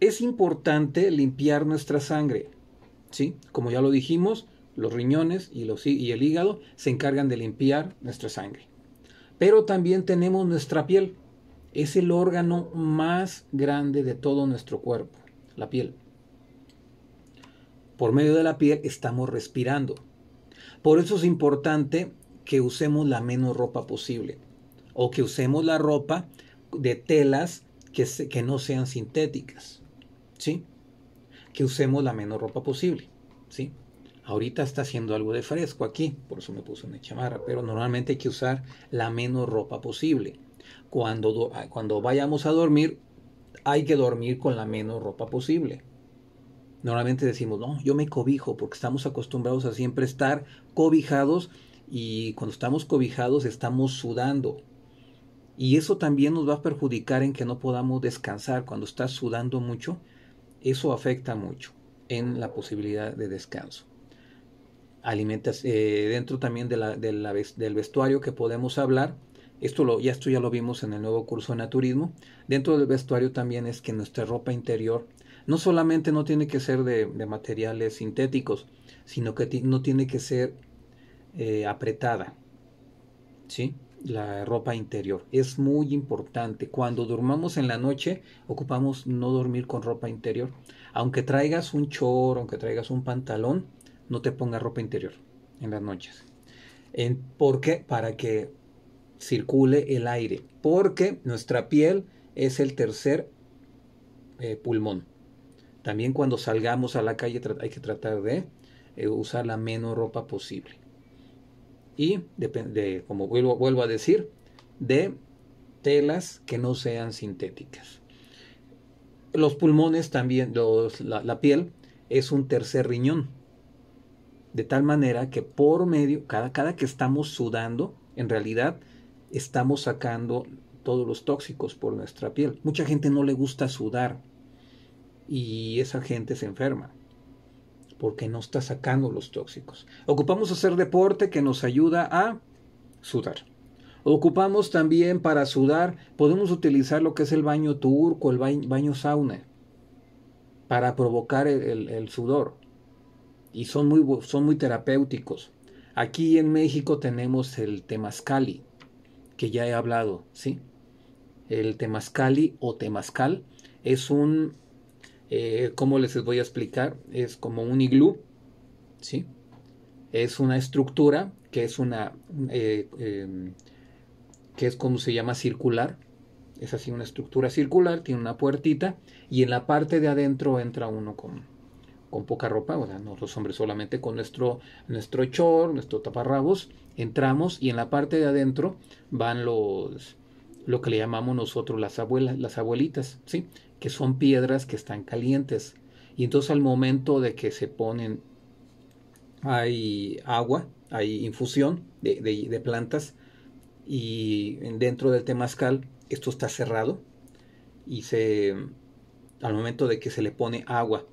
es importante limpiar nuestra sangre. ¿sí? Como ya lo dijimos, los riñones y, el hígado se encargan de limpiar nuestra sangre. Pero también tenemos nuestra piel. Es el órgano más grande de todo nuestro cuerpo, la piel. Por medio de la piel estamos respirando. Por eso es importante que usemos la menos ropa posible o que usemos la ropa de telas que no sean sintéticas. ¿sí? Que usemos la menos ropa posible, ¿sí? Ahorita está haciendo algo de fresco aquí, por eso me puse una chamarra, pero normalmente hay que usar la menos ropa posible. Cuando, ah, cuando vayamos a dormir, hay que dormir con la menos ropa posible. Normalmente decimos, no, yo me cobijo porque estamos acostumbrados a siempre estar cobijados y cuando estamos cobijados estamos sudando. Y eso también nos va a perjudicar en que no podamos descansar. Cuando estás sudando mucho, eso afecta mucho en la posibilidad de descanso. Alimentas, eh, dentro también de la, del vestuario que podemos hablar, esto, lo, ya, esto ya lo vimos en el nuevo curso de naturismo, dentro del vestuario también es que nuestra ropa interior no solamente no tiene que ser de, materiales sintéticos, sino que no tiene que ser eh, apretada. ¿Sí? la ropa interior. Es muy importante. Cuando durmamos en la noche, ocupamos no dormir con ropa interior. Aunque traigas un chor, aunque traigas un pantalón, no te pongas ropa interior en las noches. ¿En, ¿Por qué? Para que circule el aire. Porque nuestra piel es el tercer eh, pulmón. También cuando salgamos a la calle hay que tratar de eh, usar la menos ropa posible y, como vuelvo, a decir, de telas que no sean sintéticas. Los pulmones también, la, piel es un tercer riñón. De tal manera que por medio, cada, cada que estamos sudando, en realidad estamos sacando todos los tóxicos por nuestra piel. Mucha gente no le gusta sudar y esa gente se enferma porque no está sacando los tóxicos. Ocupamos hacer deporte que nos ayuda a sudar. Ocupamos también para sudar, podemos utilizar lo que es el baño turco, el baño, sauna, para provocar el, sudor. Y son muy, son muy terapéuticos. Aquí en México tenemos el temazcali, que ya he hablado, ¿sí? El temazcali o temazcal es un como eh, ¿Cómo les voy a explicar? Es como un iglú, ¿sí? Es una estructura que es una, eh, em, que es como se llama circular. Es así una estructura circular, tiene una puertita y en la parte de adentro entra uno con, con poca ropa, o sea, nosotros hombres solamente con nuestro, nuestro chor, nuestro taparrabos, entramos y en la parte de adentro van los, lo que le llamamos nosotros las abuelas, las abuelitas, ¿sí? que son piedras que están calientes. Y entonces al momento de que se ponen, hay agua, hay infusión de, plantas y dentro del temazcal esto está cerrado y se al momento de que se le pone agua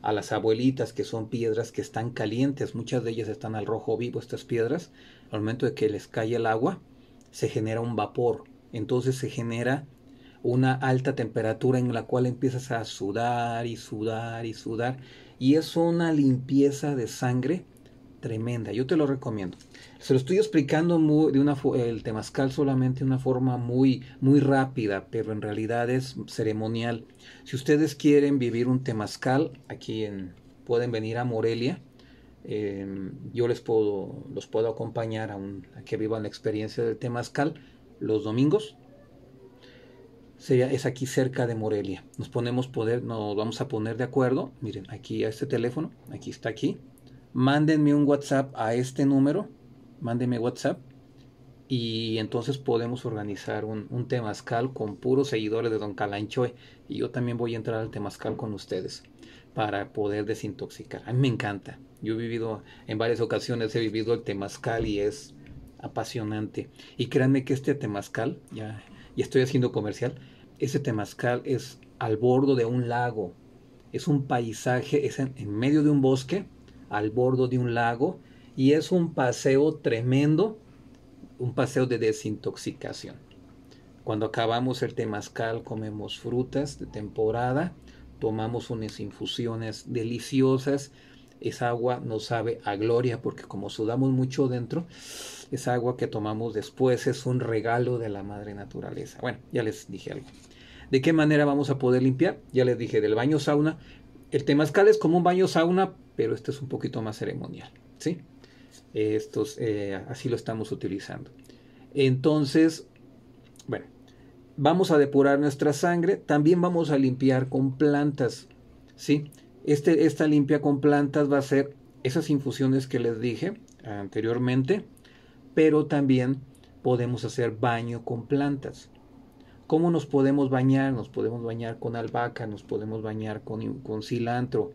a las abuelitas que son piedras que están calientes, muchas de ellas están al rojo vivo estas piedras, al momento de que les cae el agua se genera un vapor, entonces se genera una alta temperatura en la cual empiezas a sudar y sudar y sudar. Y es una limpieza de sangre tremenda. Yo te lo recomiendo. Se lo estoy explicando de una, el temazcal solamente de una forma muy, muy rápida, pero en realidad es ceremonial. Si ustedes quieren vivir un temazcal, aquí pueden venir a Morelia. Em, yo les puedo, los puedo acompañar a, un, a que vivan la experiencia del temazcal los domingos es aquí cerca de Morelia. Nos ponemos poder, nos vamos a poner de acuerdo. Miren, aquí a este teléfono, aquí está aquí. Mándenme un WhatsApp a este número. Mándenme WhatsApp. Y entonces podemos organizar un, un temazcal con puros seguidores de Don Calanchoe. Y yo también voy a entrar al temazcal con ustedes para poder desintoxicar. A mí me encanta. Yo he vivido en varias ocasiones, he vivido el temazcal y es apasionante. Y créanme que este temazcal, ya y estoy haciendo comercial, ese temazcal es al borde de un lago, es un paisaje, es en, medio de un bosque, al borde de un lago, y es un paseo tremendo, un paseo de desintoxicación. Cuando acabamos el temazcal comemos frutas de temporada, tomamos unas infusiones deliciosas, esa agua nos sabe a gloria porque como sudamos mucho dentro, esa agua que tomamos después es un regalo de la madre naturaleza. Bueno, ya les dije algo. ¿De qué manera vamos a poder limpiar? Ya les dije del baño sauna. El temazcal es como un baño sauna, pero este es un poquito más ceremonial, ¿sí? Estos, eh, así lo estamos utilizando. Entonces, bueno, vamos a depurar nuestra sangre, también vamos a limpiar con plantas, ¿sí? Este, esta limpia con plantas va a ser esas infusiones que les dije anteriormente, pero también podemos hacer baño con plantas. ¿Cómo nos podemos bañar? Nos podemos bañar con albahaca, nos podemos bañar con, cilantro,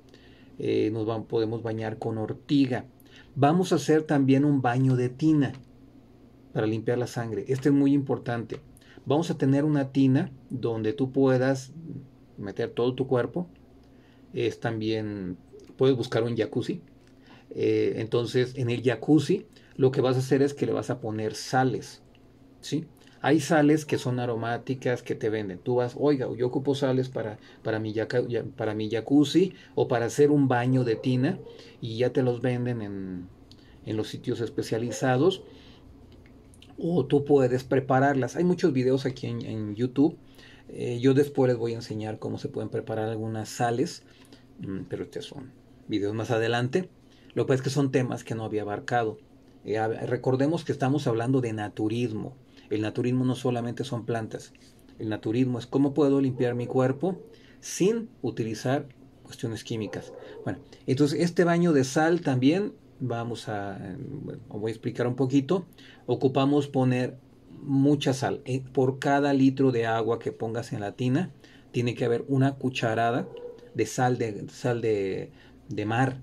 eh, nos podemos bañar con ortiga. Vamos a hacer también un baño de tina para limpiar la sangre. Este es muy importante. Vamos a tener una tina donde tú puedas meter todo tu cuerpo. Es también, puedes buscar un jacuzzi. Eh, entonces, en el jacuzzi lo que vas a hacer es que le vas a poner sales, ¿sí? Hay sales que son aromáticas que te venden. Tú vas, oiga, yo ocupo sales para, para, mi, para mi jacuzzi o para hacer un baño de tina y ya te los venden en, los sitios especializados. O tú puedes prepararlas. Hay muchos videos aquí en, YouTube. Eh, yo después les voy a enseñar cómo se pueden preparar algunas sales. Mm, pero estos son videos más adelante. Lo que pasa es que son temas que no había abarcado. Eh, recordemos que estamos hablando de naturismo. El naturismo no solamente son plantas. El naturismo es cómo puedo limpiar mi cuerpo sin utilizar cuestiones químicas. Bueno, entonces este baño de sal también vamos a, voy a explicar un poquito. Ocupamos poner mucha sal. Eh, por cada litro de agua que pongas en la tina, tiene que haber una cucharada de sal de, sal de, de mar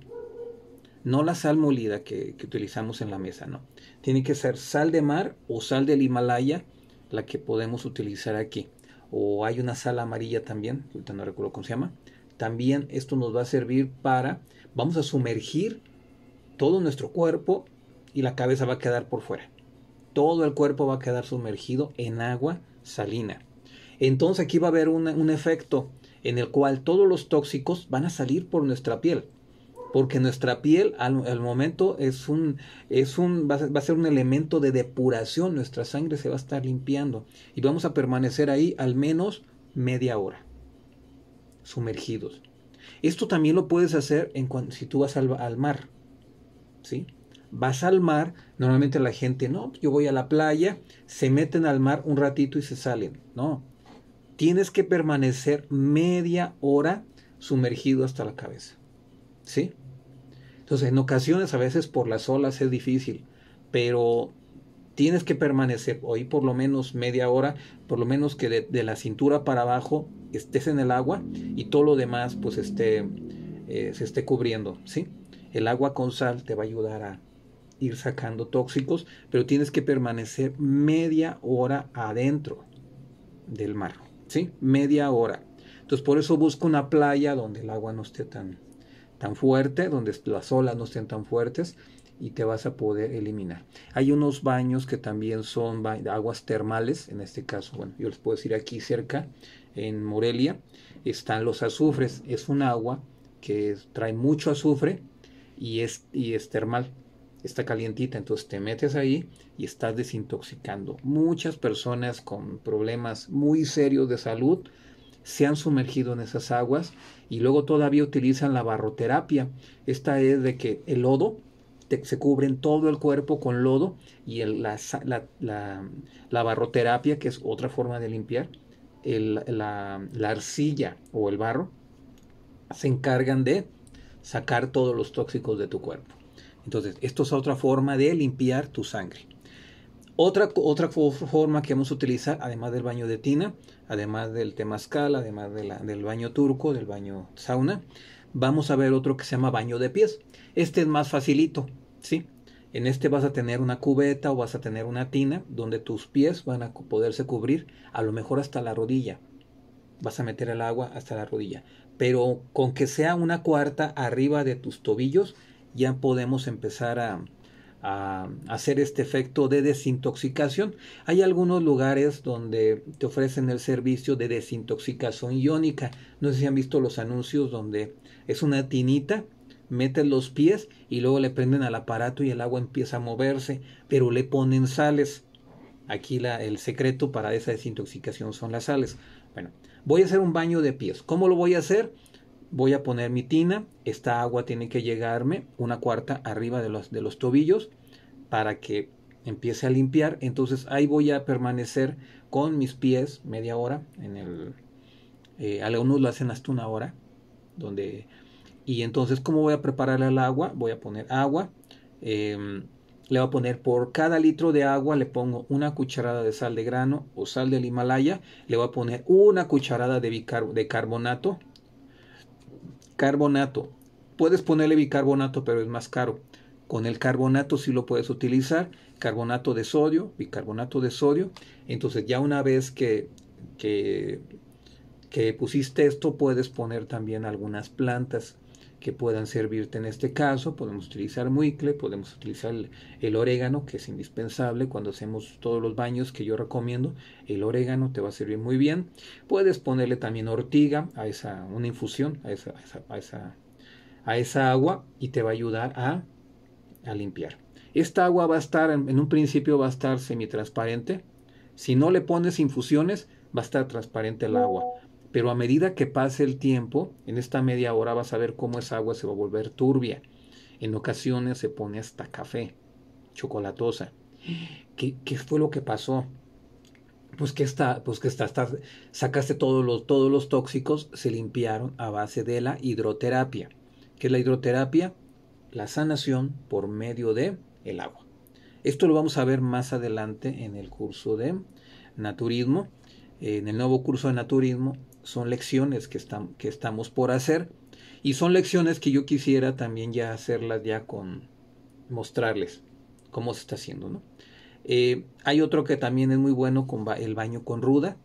no la sal molida que, utilizamos en la mesa, no. Tiene que ser sal de mar o sal del Himalaya, la que podemos utilizar aquí. O hay una sal amarilla también, ahorita no recuerdo cómo se llama. También esto nos va a servir para, vamos a sumergir todo nuestro cuerpo y la cabeza va a quedar por fuera. Todo el cuerpo va a quedar sumergido en agua salina. Entonces aquí va a haber un efecto en el cual todos los tóxicos van a salir por nuestra piel porque nuestra piel al, momento es un, es un va a, ser, un elemento de depuración, nuestra sangre se va a estar limpiando y vamos a permanecer ahí al menos media hora sumergidos. Esto también lo puedes hacer en cuando, si tú vas al, al, mar. ¿sí? Vas al mar, normalmente la gente, no, pues yo voy a la playa, se meten al mar un ratito y se salen. No, tienes que permanecer media hora sumergido hasta la cabeza. ¿Sí? Entonces, en ocasiones, a veces por las olas es difícil, pero tienes que permanecer hoy por lo menos media hora, por lo menos que de, la cintura para abajo estés en el agua y todo lo demás pues esté, eh, se esté cubriendo, ¿sí? El agua con sal te va a ayudar a ir sacando tóxicos, pero tienes que permanecer media hora adentro del mar, ¿sí? Media hora. Entonces por eso busco una playa donde el agua no esté tan, tan fuerte, donde las olas no estén tan fuertes y te vas a poder eliminar. Hay unos baños que también son aguas termales, en este caso, bueno, yo les puedo decir aquí cerca, en Morelia, están los azufres, es un agua que trae mucho azufre y es, y es termal, está calientita, entonces te metes ahí y estás desintoxicando. Muchas personas con problemas muy serios de salud, se han sumergido en esas aguas y luego todavía utilizan la barroterapia. Esta es de que el lodo, se cubren todo el cuerpo con lodo y la, barroterapia, que es otra forma de limpiar, la arcilla o el barro, se encargan de sacar todos los tóxicos de tu cuerpo. Entonces, esto es otra forma de limpiar tu sangre. Otra, otra forma que vamos a utilizar, además del baño de tina, además del temazcal, además del baño turco, del baño sauna, vamos a ver otro que se llama baño de pies. Este es más facilito, ¿sí? En este vas a tener una cubeta o vas a tener una tina donde tus pies van a poderse cubrir a lo mejor hasta la rodilla. Vas a meter el agua hasta la rodilla. Pero con que sea una cuarta arriba de tus tobillos, ya podemos empezar a, a hacer este efecto de desintoxicación. Hay algunos lugares donde te ofrecen el servicio de desintoxicación iónica. No sé si han visto los anuncios donde es una tinita, meten los pies y luego le prenden al aparato y el agua empieza a moverse, pero le ponen sales. Aquí la, el secreto para esa desintoxicación son las sales. Bueno, voy a hacer un baño de pies. ¿Cómo lo voy a hacer? voy a poner mi tina, esta agua tiene que llegarme una cuarta arriba de los, de los tobillos para que empiece a limpiar, entonces ahí voy a permanecer con mis pies media hora en el eh, algunos lo hacen hasta una hora donde y entonces cómo voy a preparar el agua voy a poner agua em, le voy a poner por cada litro de agua le pongo una cucharada de sal de grano o sal del Himalaya le voy a poner una cucharada de, carbonato Carbonato. Puedes ponerle bicarbonato, pero es más caro. Con el carbonato sí lo puedes utilizar. Carbonato de sodio, bicarbonato de sodio. Entonces ya una vez que, que que pusiste esto, puedes poner también algunas plantas que puedan servirte en este caso. Podemos utilizar muicle, podemos utilizar el, orégano, que es indispensable cuando hacemos todos los baños que yo recomiendo. El orégano te va a servir muy bien. Puedes ponerle también ortiga a esa, una infusión, a esa, a esa, a esa, agua y te va a ayudar a, a limpiar. Esta agua va a estar, en, un principio va a estar semitransparente. Si no le pones infusiones, va a estar transparente el agua pero a medida que pase el tiempo, en esta media hora vas a ver cómo esa agua se va a volver turbia. En ocasiones se pone hasta café, chocolatosa. ¿Qué, fue lo que pasó? Pues que, está, pues que está, sacaste todos los, todos los tóxicos, se limpiaron a base de la hidroterapia. ¿Qué es la hidroterapia? La sanación por medio de el agua. Esto lo vamos a ver más adelante en el curso de naturismo, en el nuevo curso de naturismo son lecciones que, están que estamos por hacer y son lecciones que yo quisiera también ya hacerlas ya con mostrarles cómo se está haciendo, ¿no? Eh, hay otro que también es muy bueno con el baño con ruda.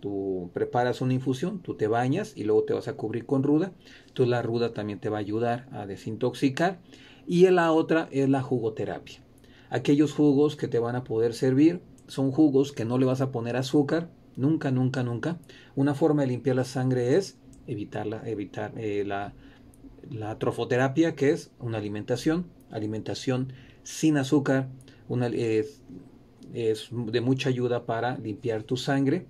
Tú preparas una infusión, tú te bañas y luego te vas a cubrir con ruda. Entonces la ruda también te va a ayudar a desintoxicar. Y la otra es la jugoterapia. Aquellos jugos que te van a poder servir son jugos que no le vas a poner azúcar, Nunca, nunca, nunca. Una forma de limpiar la sangre es evitar eh, la, evitar, la, trofoterapia, que es una alimentación, alimentación sin azúcar, es de mucha ayuda para limpiar tu sangre.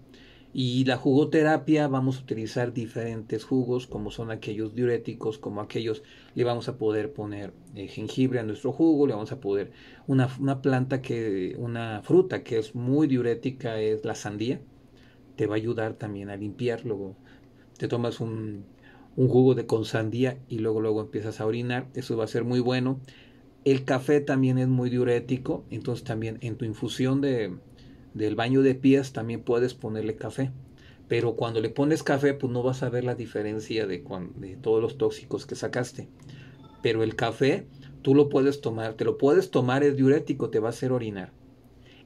Y la jugoterapia vamos a utilizar diferentes jugos, como son aquellos diuréticos, como aquellos, le vamos a poder poner eh, jengibre a nuestro jugo, le vamos a poder una, una planta que, una fruta que es muy diurética, es la sandía te va a ayudar también a limpiar. Luego te tomas un, jugo de consandía y luego, luego empiezas a orinar. Eso va a ser muy bueno. El café también es muy diurético, entonces también en tu infusión de, del baño de pies también puedes ponerle café. Pero cuando le pones café, pues no vas a ver la diferencia de, de todos los tóxicos que sacaste. Pero el café, tú lo puedes tomar, te lo puedes tomar, es diurético, te va a hacer orinar.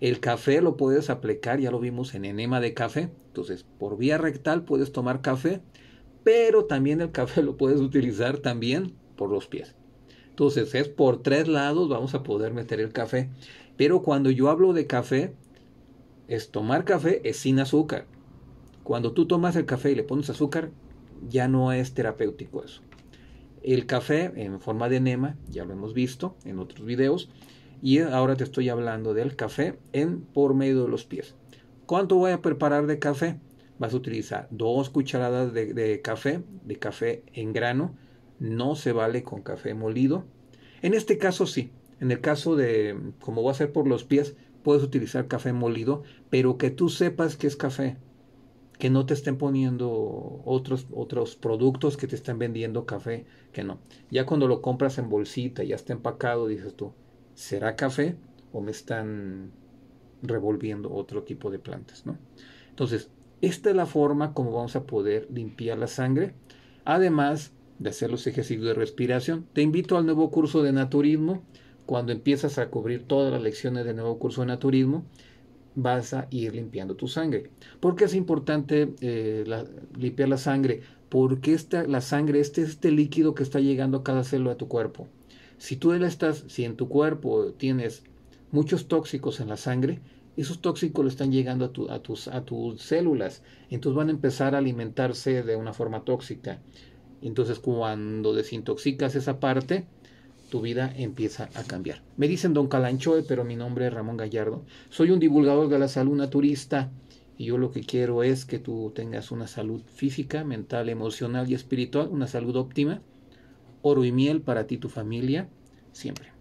El café lo puedes aplicar, ya lo vimos en enema de café. Entonces, por vía rectal puedes tomar café, pero también el café lo puedes utilizar también por los pies. Entonces, es por tres lados vamos a poder meter el café. Pero cuando yo hablo de café, es tomar café es sin azúcar. Cuando tú tomas el café y le pones azúcar, ya no es terapéutico eso. El café en forma de enema, ya lo hemos visto en otros videos, y ahora te estoy hablando del café en por medio de los pies. ¿Cuánto voy a preparar de café? Vas a utilizar dos cucharadas de, café, de café en grano. No se vale con café molido. En este caso sí. En el caso de, como voy a hacer por los pies, puedes utilizar café molido, pero que tú sepas que es café. Que no te estén poniendo otros, otros productos que te estén vendiendo café, que no. Ya cuando lo compras en bolsita, ya está empacado, dices tú, ¿será café o me están revolviendo otro tipo de plantas? ¿no? Entonces, esta es la forma como vamos a poder limpiar la sangre, además de hacer los ejercicios de respiración. Te invito al nuevo curso de naturismo. Cuando empiezas a cubrir todas las lecciones del nuevo curso de naturismo, vas a ir limpiando tu sangre. ¿Por qué es importante eh, limpiar la sangre? Porque esta, la sangre, este, este líquido que está llegando a cada célula de tu cuerpo, si tú le estás, si en tu cuerpo tienes muchos tóxicos en la sangre, esos tóxicos le están llegando a, tus, a tus células, entonces van a empezar a alimentarse de una forma tóxica. Entonces cuando desintoxicas esa parte, tu vida empieza a cambiar. Me dicen Don Calanchoe, pero mi nombre es Ramón Gallardo. Soy un divulgador de la salud naturista y yo lo que quiero es que tú tengas una salud física, mental, emocional y espiritual, una salud óptima oro y miel para ti y tu familia siempre.